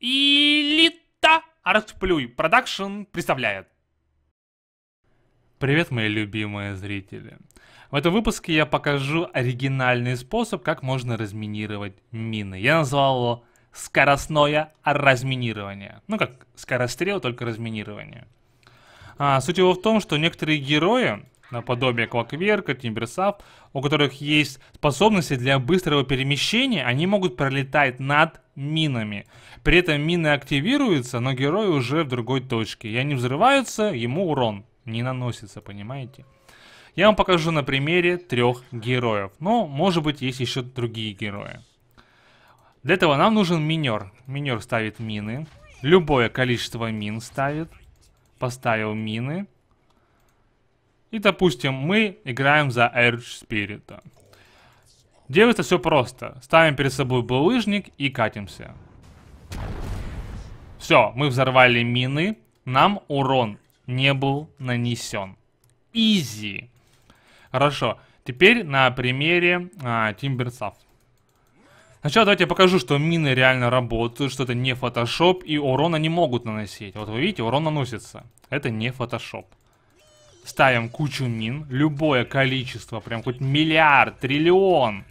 Элита Артплюй Продакшн представляет. Привет, мои любимые зрители. В этом выпуске я покажу оригинальный способ, как можно разминировать мины. Я назвал его скоростное разминирование. Ну как скорострел, только разминирование. А, суть его в том, что некоторые герои наподобие Квакверка, Тимберсафт, у которых есть способности для быстрого перемещения, они могут пролетать над минами. При этом мины активируются, но герой уже в другой точке. И они взрываются, ему урон не наносится, понимаете? Я вам покажу на примере трех героев. Но, может быть, есть еще другие герои. Для этого нам нужен минер. Минер ставит мины. Любое количество мин ставит. Поставил мины. И, допустим, мы играем за Эрдж Спирита. Делается все просто. Ставим перед собой булыжник и катимся. Все, мы взорвали мины. Нам урон не был нанесен. Изи. Хорошо. Теперь на примере а, Сначала давайте я покажу, что мины реально работают, что это не фотошоп, и урона не могут наносить. Вот вы видите, урон наносится. Это не фотошоп. Ставим кучу мин. Любое количество, прям хоть миллиард, триллион.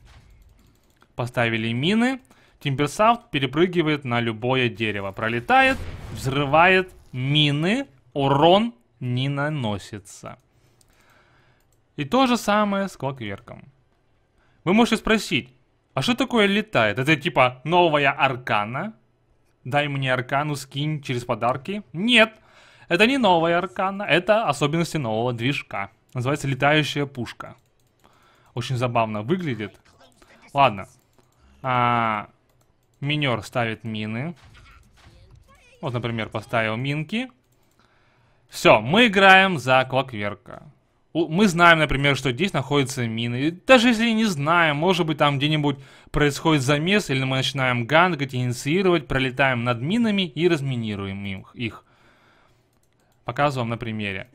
Поставили мины. Тимберсафт перепрыгивает на любое дерево. Пролетает, взрывает мины. Урон не наносится. И то же самое с Клокверком. Вы можете спросить, а что такое летает? Это типа новая аркана? Дай мне аркану, скинь через подарки? Нет, это не новая аркана, это особенности нового движка. Называется летающая пушка. Очень забавно выглядит. Ладно. А, минер ставит мины. Вот, например, поставил минки. Все, мы играем за Клокверка. Мы знаем, например, что здесь находятся мины. даже если не знаем, может быть там где-нибудь происходит замес, или мы начинаем гангать, инициировать, пролетаем над минами и разминируем их. Показываю вам на примере.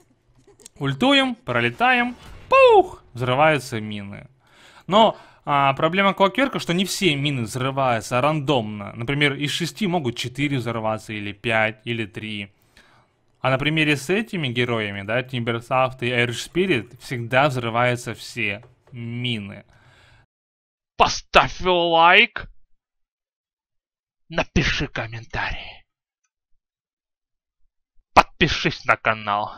Ультуем, пролетаем, пух, взрываются мины. Но а, проблема Квакерка, что не все мины взрываются рандомно. Например, из шести могут четыре взорваться, или пять или три. А на примере с этими героями, да, Timbersoft и Air Spirit, всегда взрываются все мины. Поставь лайк, напиши комментарий подпишись на канал